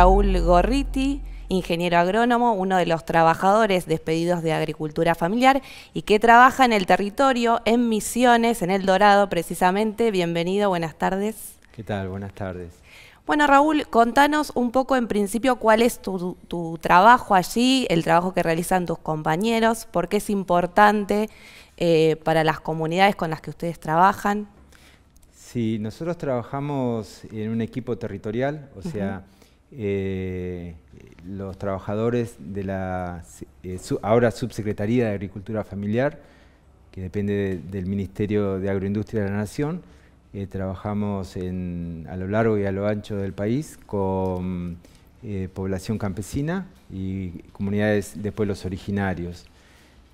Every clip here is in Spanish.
Raúl Gorriti, ingeniero agrónomo, uno de los trabajadores despedidos de agricultura familiar y que trabaja en el territorio, en Misiones, en El Dorado precisamente. Bienvenido, buenas tardes. ¿Qué tal? Buenas tardes. Bueno, Raúl, contanos un poco en principio cuál es tu, trabajo allí, el trabajo que realizan tus compañeros, por qué es importante eh, para las comunidades con las que ustedes trabajan. Sí, nosotros trabajamos en un equipo territorial, o sea, eh, los trabajadores de la eh, ahora Subsecretaría de Agricultura Familiar, que depende del Ministerio de Agroindustria de la Nación, eh, trabajamos a lo largo y a lo ancho del país con población campesina y comunidades de pueblos originarios.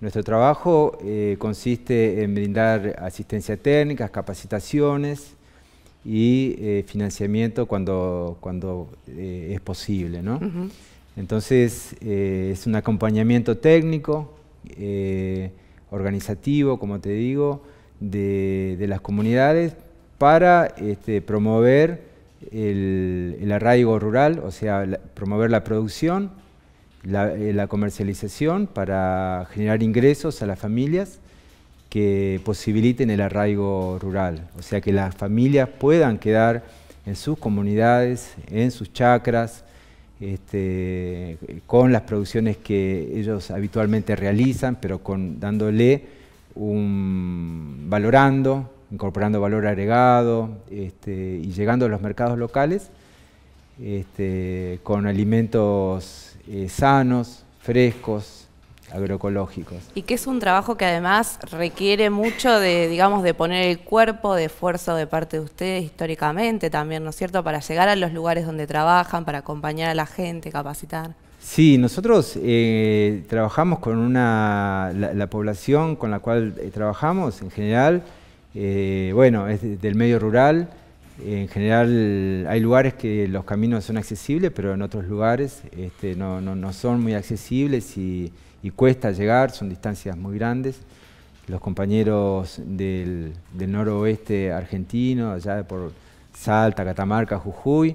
Nuestro trabajo consiste en brindar asistencia técnica, capacitaciones, y eh, financiamiento cuando, cuando eh, es posible. ¿no? Entonces, eh, es un acompañamiento técnico, organizativo, como te digo, de, las comunidades para este, promover el, arraigo rural, o sea, promover la producción, la, la comercialización para generar ingresos a las familias que posibiliten el arraigo rural, o sea que las familias puedan quedar en sus comunidades, en sus chacras, este, con las producciones que ellos habitualmente realizan, pero con, dándole un valorando, incorporando valor agregado este, y llegando a los mercados locales este, con alimentos eh, sanos, frescos, agroecológicos. Y que es un trabajo que además requiere mucho de, digamos, de poner el cuerpo, de esfuerzo de parte de ustedes históricamente también, ¿no es cierto?, para llegar a los lugares donde trabajan, para acompañar a la gente, capacitar. Sí, nosotros eh, trabajamos con una, la, población con la cual eh, trabajamos en general, eh, bueno, es del medio rural, en general hay lugares que los caminos son accesibles, pero en otros lugares este, no, no son muy accesibles y y cuesta llegar, son distancias muy grandes. Los compañeros del, noroeste argentino, allá por Salta, Catamarca, Jujuy,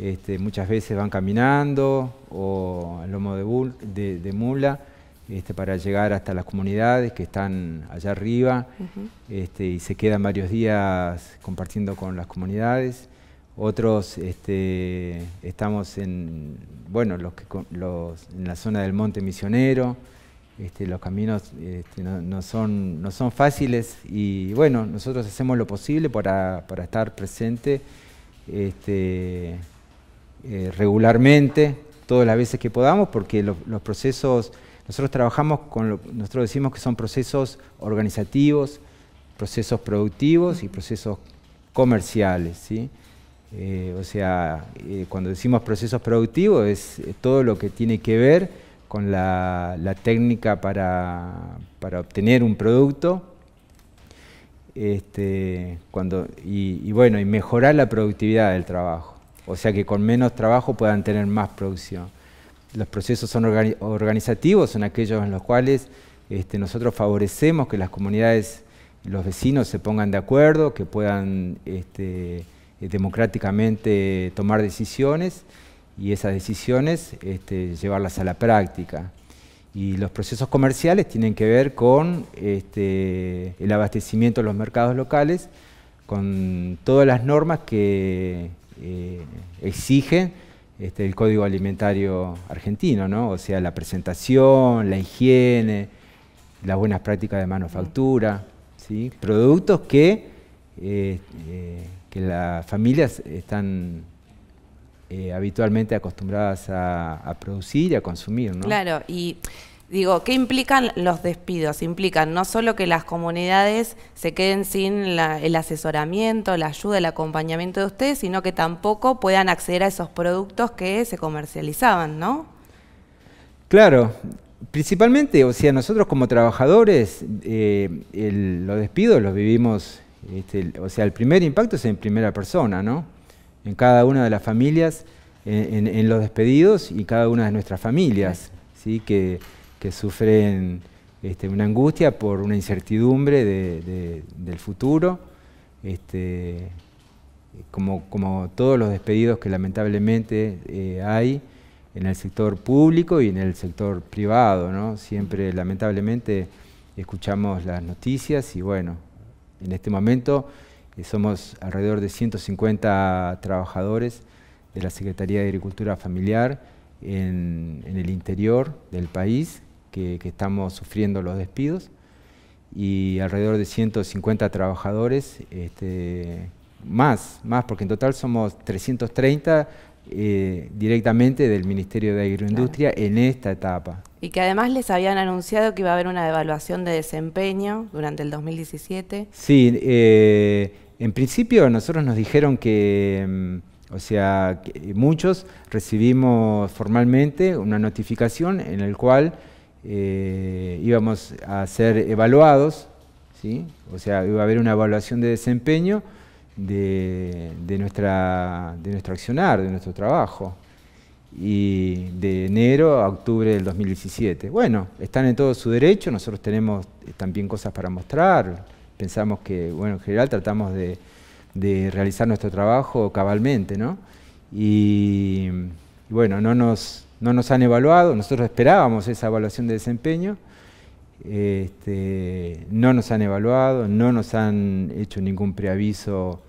este, muchas veces van caminando o al lomo de, de, mula este, para llegar hasta las comunidades que están allá arriba este, y se quedan varios días compartiendo con las comunidades otros este, estamos en, bueno, los en la zona del Monte Misionero, este, los caminos este, no, son, fáciles y bueno, nosotros hacemos lo posible para, estar presente eh, regularmente, todas las veces que podamos, porque los procesos, nosotros trabajamos con, lo, nosotros decimos que son procesos organizativos, procesos productivos y procesos comerciales. Eh, o sea, eh, cuando decimos procesos productivos es eh, todo lo que tiene que ver con la, técnica para, obtener un producto este, cuando, y, bueno, y mejorar la productividad del trabajo. O sea que con menos trabajo puedan tener más producción. Los procesos son organizativos, son aquellos en los cuales este, nosotros favorecemos que las comunidades, los vecinos se pongan de acuerdo, que puedan este, eh, democráticamente tomar decisiones y esas decisiones este, llevarlas a la práctica. Y los procesos comerciales tienen que ver con este, el abastecimiento de los mercados locales, con todas las normas que eh, exigen este, el Código Alimentario argentino, o sea, la presentación, la higiene, las buenas prácticas de manufactura, ¿sí? productos que eh, eh, que las familias están eh, habitualmente acostumbradas a, producir y a consumir, ¿no? Claro, y digo, ¿qué implican los despidos? Implican no solo que las comunidades se queden sin el asesoramiento, la ayuda, el acompañamiento de ustedes, sino que tampoco puedan acceder a esos productos que se comercializaban, ¿no? Claro, principalmente, o sea, nosotros como trabajadores, eh, los despidos los vivimos este, o sea, el primer impacto es en primera persona, ¿no? En cada una de las familias, en, los despedidos y cada una de nuestras familias, ¿sí? Que, sufren este, una angustia por una incertidumbre del futuro, este, como, todos los despedidos que lamentablemente eh, hay en el sector público y en el sector privado, ¿no? Siempre, lamentablemente, escuchamos las noticias y bueno, en este momento eh, somos alrededor de 150 trabajadores de la Secretaría de Agricultura Familiar en, el interior del país que, estamos sufriendo los despidos y alrededor de 150 trabajadores este, más, más, porque en total somos 330 eh, directamente del Ministerio de Agroindustria en esta etapa. Y que además les habían anunciado que iba a haber una evaluación de desempeño durante el 2017. Sí, eh, en principio nosotros nos dijeron que, mm, o sea, muchos recibimos formalmente una notificación en la cual eh, íbamos a ser evaluados, ¿sí? o sea, iba a haber una evaluación de desempeño de, nuestra, de nuestro accionar, de nuestro trabajo. Y de enero a octubre del 2017. Bueno, están en todo su derecho, nosotros tenemos eh, también cosas para mostrar. Pensamos que, bueno, en general tratamos de, realizar nuestro trabajo cabalmente, ¿no? Y, bueno, no nos, no nos han evaluado, nosotros esperábamos esa evaluación de desempeño, este, no nos han evaluado, no nos han hecho ningún preaviso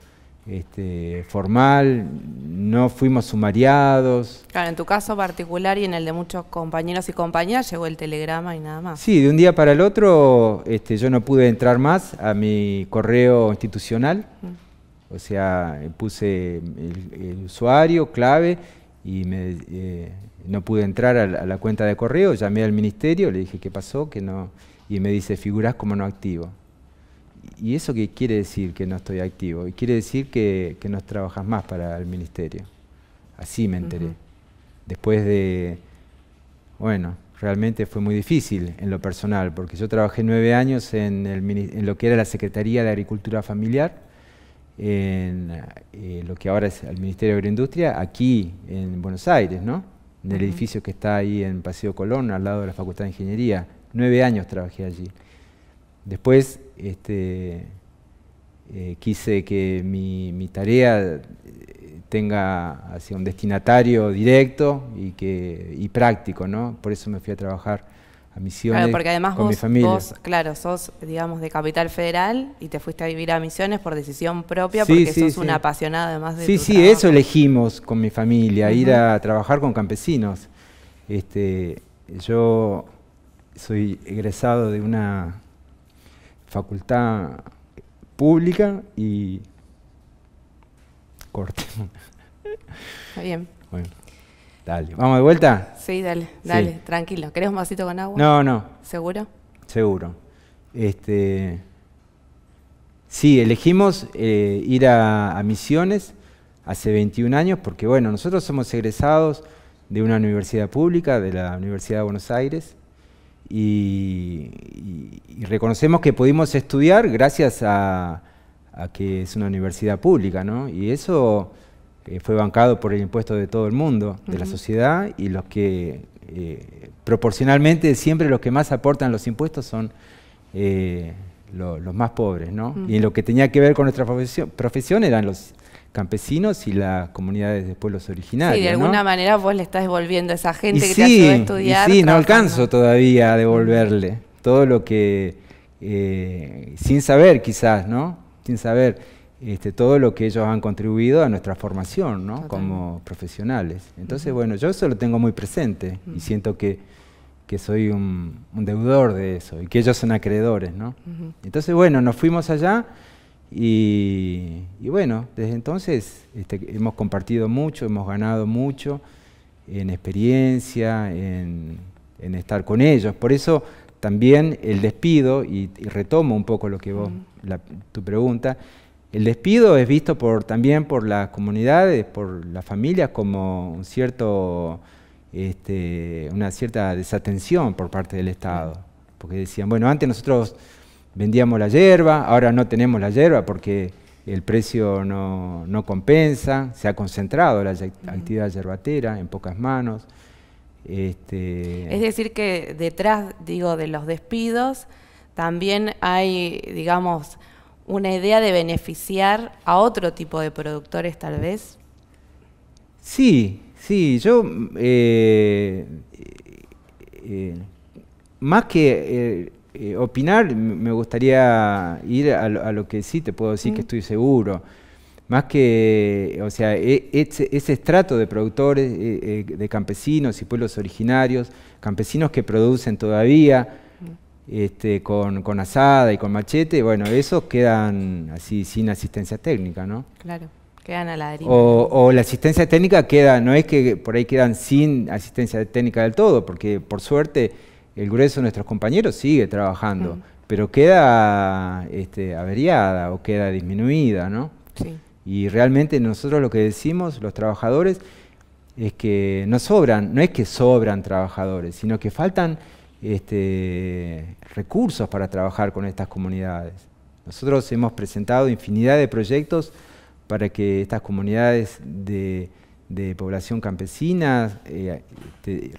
este, formal, no fuimos sumariados. Claro, en tu caso particular y en el de muchos compañeros y compañeras llegó el telegrama y nada más. Sí, de un día para el otro este, yo no pude entrar más a mi correo institucional, mm. o sea, puse el, usuario, clave y eh, no pude entrar a la, cuenta de correo, llamé al ministerio, le dije qué pasó, que no, y me dice figuras como no activo. ¿Y eso qué quiere decir que no estoy activo? Y quiere decir que, no trabajas más para el ministerio. Así me enteré. Después de, bueno, realmente fue muy difícil en lo personal, porque yo trabajé nueve años en, en lo que era la Secretaría de Agricultura Familiar, en eh, lo que ahora es el Ministerio de Agroindustria, aquí en Buenos Aires, ¿no? En el edificio que está ahí en Paseo Colón, al lado de la Facultad de Ingeniería. Nueve años trabajé allí. Después este, eh, quise que mi, tarea eh, tenga hacia un destinatario directo y, que, práctico, ¿no? Por eso me fui a trabajar a Misiones claro, porque además con vos, mi Vos, claro, sos, digamos, de Capital Federal y te fuiste a vivir a Misiones por decisión propia porque sos una apasionada además de Sí, sí, eso elegimos con mi familia, ir a trabajar con campesinos. Este, yo soy egresado de una facultad pública y corte. Está bien. dale. ¿Vamos de vuelta? Sí, dale, dale, tranquilo. ¿Querés un vasito con agua? No, no. ¿Seguro? Seguro. Este, sí, elegimos eh, ir a, a Misiones hace 21 años porque, bueno, nosotros somos egresados de una universidad pública, de la Universidad de Buenos Aires, y, reconocemos que pudimos estudiar gracias a, que es una universidad pública, ¿no? Y eso eh, fue bancado por el impuesto de todo el mundo, de la sociedad, y los que eh, proporcionalmente siempre los que más aportan los impuestos son eh, los más pobres, ¿no? Y lo que tenía que ver con nuestra profesión eran los campesinos y las comunidades de pueblos originarios. Sí, de alguna manera vos le estás devolviendo a esa gente que te ayudó sí, no alcanzo todavía a devolverle todo lo que, eh, sin saber quizás, ¿no? Sin saber este, todo lo que ellos han contribuido a nuestra formación, ¿no? Como profesionales. Entonces, bueno, yo eso lo tengo muy presente y siento que, soy un, deudor de eso y que ellos son acreedores, ¿no? Entonces, bueno, nos fuimos allá y, bueno, desde entonces este, hemos compartido mucho, hemos ganado mucho en experiencia, en, estar con ellos. Por eso también el despido, y, retomo un poco lo que vos, mm. tu pregunta, el despido es visto por, también por las comunidades, por las familias, como un cierto, este, una cierta desatención por parte del Estado. Mm. Porque decían, bueno, antes nosotros vendíamos la hierba, ahora no tenemos la hierba porque el precio no, compensa, se ha concentrado la actividad yerbatera en pocas manos. Este es decir, que detrás, digo, de los despidos también hay, digamos, una idea de beneficiar a otro tipo de productores tal vez. Sí, sí, yo eh, eh, más que eh, eh, opinar, me gustaría ir a lo, que sí te puedo decir que mm. estoy seguro. Más que, o sea, e, ese, estrato de productores, eh, eh, de campesinos y pueblos originarios, campesinos que producen todavía mm. este, con, con, asada y con machete, bueno, esos quedan así sin asistencia técnica, ¿no? Claro, quedan a la deriva. o la asistencia técnica queda, no es que por ahí quedan sin asistencia técnica del todo, porque por suerte el grueso de nuestros compañeros sigue trabajando, mm. pero queda este, averiada o queda disminuida, ¿no? Y realmente nosotros lo que decimos, los trabajadores, es que no sobran, no es que sobran trabajadores, sino que faltan este, recursos para trabajar con estas comunidades. Nosotros hemos presentado infinidad de proyectos para que estas comunidades de de población campesina, eh,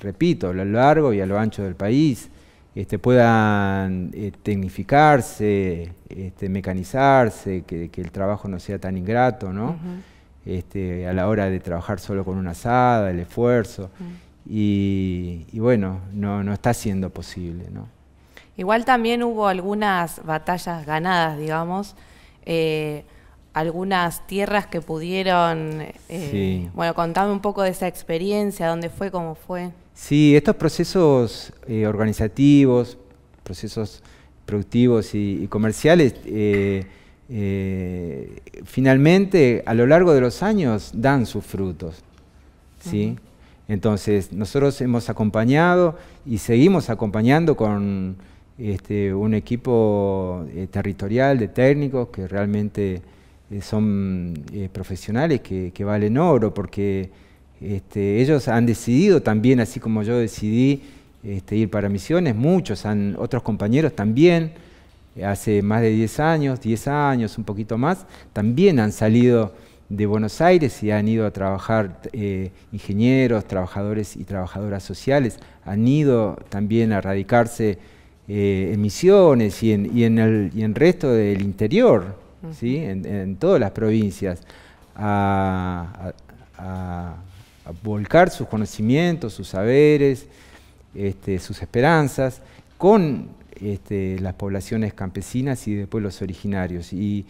repito, a lo largo y a lo ancho del país, este, puedan eh, tecnificarse, este, mecanizarse, que, el trabajo no sea tan ingrato, ¿no? Este, a la hora de trabajar solo con una asada, el esfuerzo. y, bueno, no, está siendo posible, ¿no? Igual también hubo algunas batallas ganadas, digamos. Eh, algunas tierras que pudieron. Eh, bueno, contame un poco de esa experiencia, dónde fue, cómo fue. Sí, estos procesos eh, organizativos, procesos productivos y, comerciales, eh, finalmente a lo largo de los años dan sus frutos. ¿sí? Entonces, nosotros hemos acompañado y seguimos acompañando con este, un equipo territorial de técnicos que realmente eh, son eh, profesionales que, valen oro, porque este, ellos han decidido también, así como yo decidí este, ir para misiones, muchos, han, otros compañeros también, hace más de 10 años, 10 años, un poquito más, también han salido de Buenos Aires y han ido a trabajar eh, ingenieros, trabajadores y trabajadoras sociales, han ido también a radicarse en misiones y en, y en el resto del interior en, todas las provincias, a, volcar sus conocimientos, sus saberes, este, sus esperanzas con este, las poblaciones campesinas y de pueblos originarios. Y,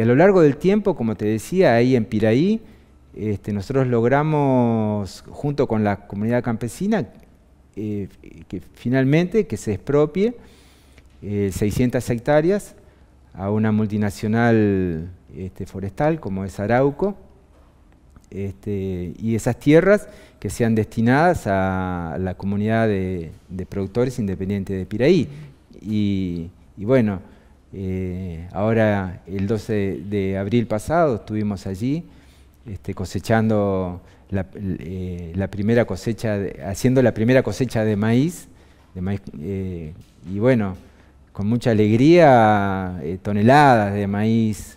a lo largo del tiempo, como te decía, ahí en Piraí, este, nosotros logramos, junto con la comunidad campesina, eh, que finalmente que se expropie 600 eh, hectáreas a una multinacional este, forestal como es Arauco, este, y esas tierras que sean destinadas a la comunidad de, productores independientes de Piraí. Y, bueno, eh, ahora el 12 de abril pasado estuvimos allí este, cosechando eh, la, primera cosecha, haciendo la primera cosecha de maíz, eh, y bueno, con mucha alegría eh, toneladas de maíz,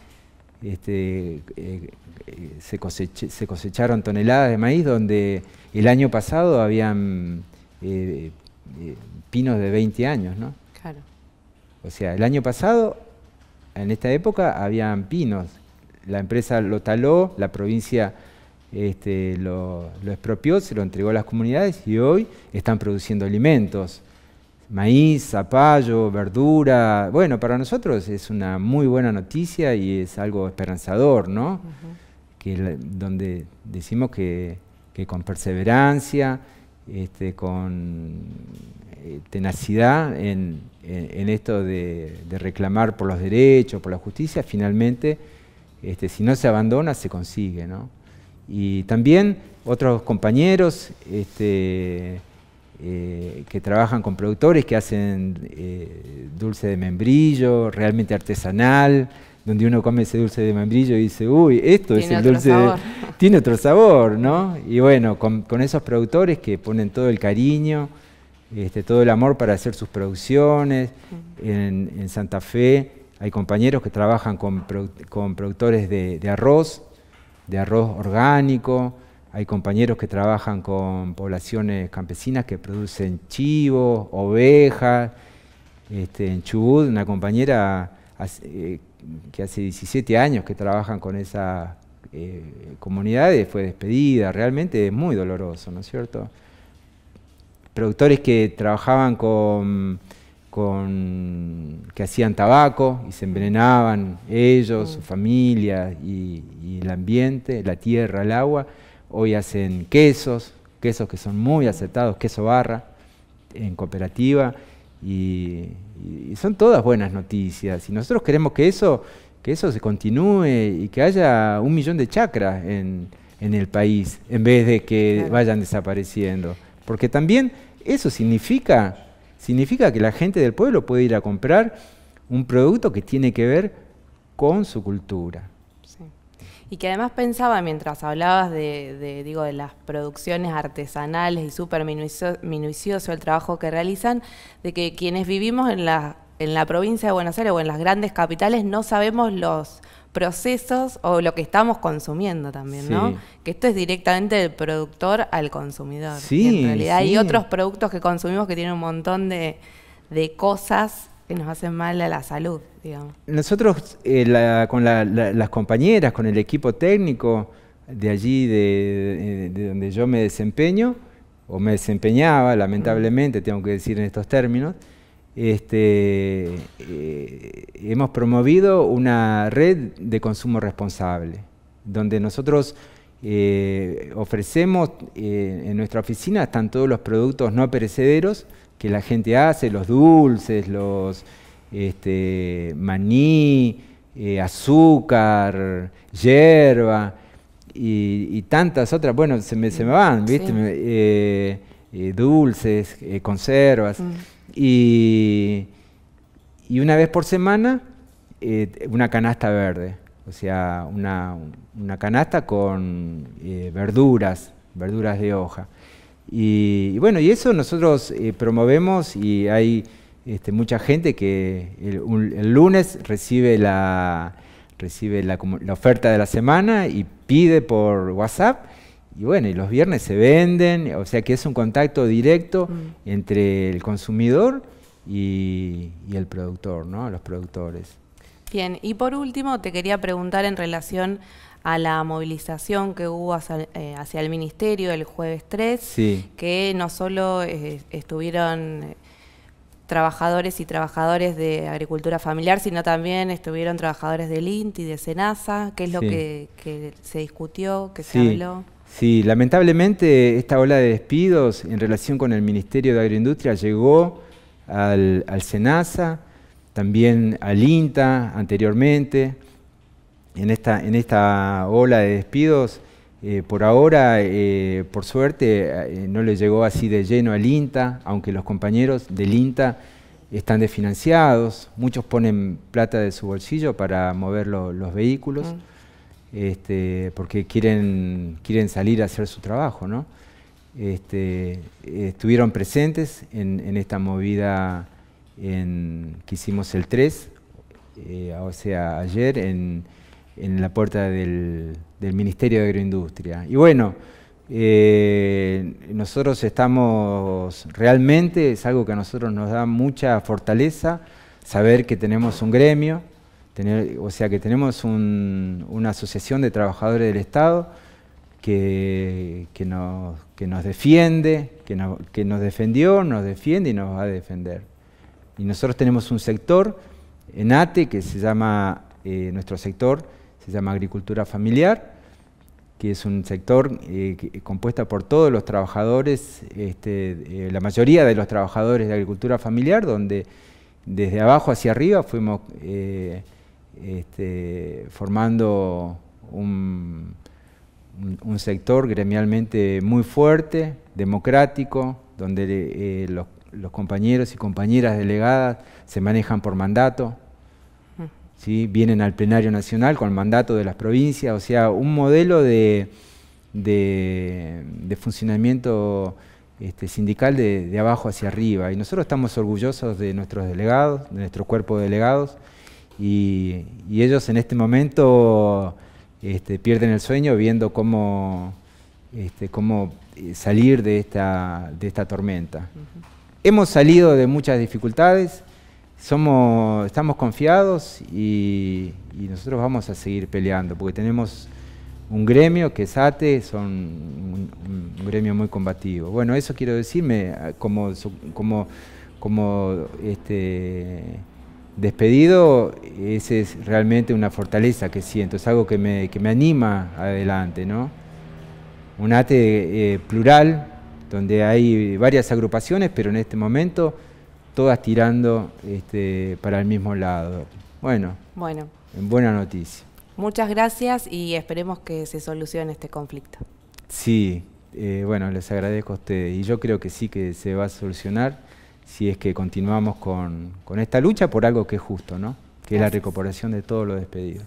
este, eh, se, cosecharon toneladas de maíz donde el año pasado habían eh, pinos de 20 años, ¿no? Claro. O sea, el año pasado, en esta época, habían pinos. La empresa lo taló, la provincia este, lo expropió, se lo entregó a las comunidades y hoy están produciendo alimentos maíz, zapallo, verdura. Bueno, para nosotros es una muy buena noticia y es algo esperanzador, ¿no? que, donde decimos que, con perseverancia, este, con eh, tenacidad en, esto de, reclamar por los derechos, por la justicia, finalmente, este, si no se abandona, se consigue, ¿no? Y también otros compañeros, este, eh, que trabajan con productores que hacen eh, dulce de membrillo, realmente artesanal, donde uno come ese dulce de membrillo y dice, uy, esto es el dulce, de... tiene otro sabor, ¿no? Y bueno, con, esos productores que ponen todo el cariño, este, todo el amor para hacer sus producciones, en, Santa Fe hay compañeros que trabajan con, productores de arroz, de arroz orgánico, hay compañeros que trabajan con poblaciones campesinas que producen chivo, ovejas. Este, en Chubut, una compañera eh, que hace 17 años que trabajan con esas eh, comunidades eh, fue despedida. Realmente es muy doloroso, ¿no es cierto? Productores que trabajaban con que hacían tabaco y se envenenaban ellos, su mm. familia y, el ambiente, la tierra, el agua hoy hacen quesos, quesos que son muy aceptados, queso barra, en cooperativa, y, son todas buenas noticias. Y nosotros queremos que eso, que eso se continúe y que haya un millón de chacras en, el país, en vez de que vayan desapareciendo. Porque también eso significa que la gente del pueblo puede ir a comprar un producto que tiene que ver con su cultura y que además pensaba mientras hablabas de, digo, de las producciones artesanales y súper minucioso el trabajo que realizan, de que quienes vivimos en la, en la provincia de Buenos Aires o en las grandes capitales no sabemos los procesos o lo que estamos consumiendo también, ¿no? Que esto es directamente del productor al consumidor. Sí, y en realidad hay otros productos que consumimos que tienen un montón de, de cosas nos hacen mal a la salud, digamos. Nosotros eh, con las compañeras, con el equipo técnico de allí, de, donde yo me desempeño, o me desempeñaba, lamentablemente, tengo que decir en estos términos, este, eh, hemos promovido una red de consumo responsable, donde nosotros eh, ofrecemos en nuestra oficina están todos los productos no perecederos que la gente hace, los dulces, los este, maní, eh, azúcar, hierba y, tantas otras, bueno, se me, se me van, ¿viste? Eh, eh, dulces, conservas. Mm. Y, y, una vez por semana, una canasta verde, o sea, una, una canasta con verduras, verduras de hoja. Y, bueno, y eso nosotros eh, promovemos y hay este, mucha gente que el, lunes recibe la, recibe la, oferta de la semana y pide por WhatsApp. Y bueno, y los viernes se venden, o sea que es un contacto directo mm. entre el consumidor y, y, el productor, ¿no? Los productores. Bien, y por último te quería preguntar en relación a la movilización que hubo hacia, el eh, Ministerio el jueves 3, que no solo eh, estuvieron eh, trabajadores y trabajadores de agricultura familiar, sino también estuvieron trabajadores del y de SENASA, que es lo que, se discutió, que sí. se habló. Sí, lamentablemente esta ola de despidos en relación con el Ministerio de Agroindustria llegó al, al SENASA, también al INTA anteriormente, en esta, en esta ola de despidos, eh, por ahora, eh, por suerte, eh, no le llegó así de lleno al INTA, aunque los compañeros del INTA están desfinanciados, muchos ponen plata de su bolsillo para mover los vehículos, mm. este, porque quieren, quieren salir a hacer su trabajo. ¿no? Este, estuvieron presentes en, esta movida que hicimos el 3, o sea, ayer en en la puerta del, Ministerio de Agroindustria. Y bueno, eh, nosotros estamos realmente, es algo que a nosotros nos da mucha fortaleza, saber que tenemos un gremio, o sea que tenemos una asociación de trabajadores del Estado que, nos, nos, defiende, que, que nos defendió, nos defiende y nos va a defender. Y nosotros tenemos un sector en ATE que se llama eh, nuestro sector, se llama agricultura familiar, que es un sector compuesto eh, compuesta por todos los trabajadores, este, eh, la mayoría de los trabajadores de agricultura familiar, donde desde abajo hacia arriba fuimos eh, este, formando un, sector gremialmente muy fuerte, democrático, donde los compañeros y compañeras delegadas se manejan por mandato, vienen al plenario nacional con el mandato de las provincias, o sea, un modelo de, funcionamiento este, sindical de, abajo hacia arriba. Y nosotros estamos orgullosos de nuestros delegados, de nuestro cuerpo de delegados, y, ellos en este momento este, pierden el sueño viendo cómo, este, cómo eh, salir de esta, de esta tormenta. Hemos salido de muchas dificultades, somos, estamos confiados y, nosotros vamos a seguir peleando, porque tenemos un gremio que es ATE, son un, gremio muy combativo. Bueno, eso quiero decirme ah, como, este, despedido, esa es realmente una fortaleza que siento, es algo que me, anima adelante, Un ATE eh, plural, donde hay varias agrupaciones, pero en este momento todas tirando este, para el mismo lado. Bueno, bueno, buena noticia. Muchas gracias y esperemos que se solucione este conflicto. Sí, eh, bueno, les agradezco a ustedes y yo creo que sí que se va a solucionar si es que continuamos con, esta lucha por algo que es justo, ¿no? Que es la recuperación de todos los despedidos.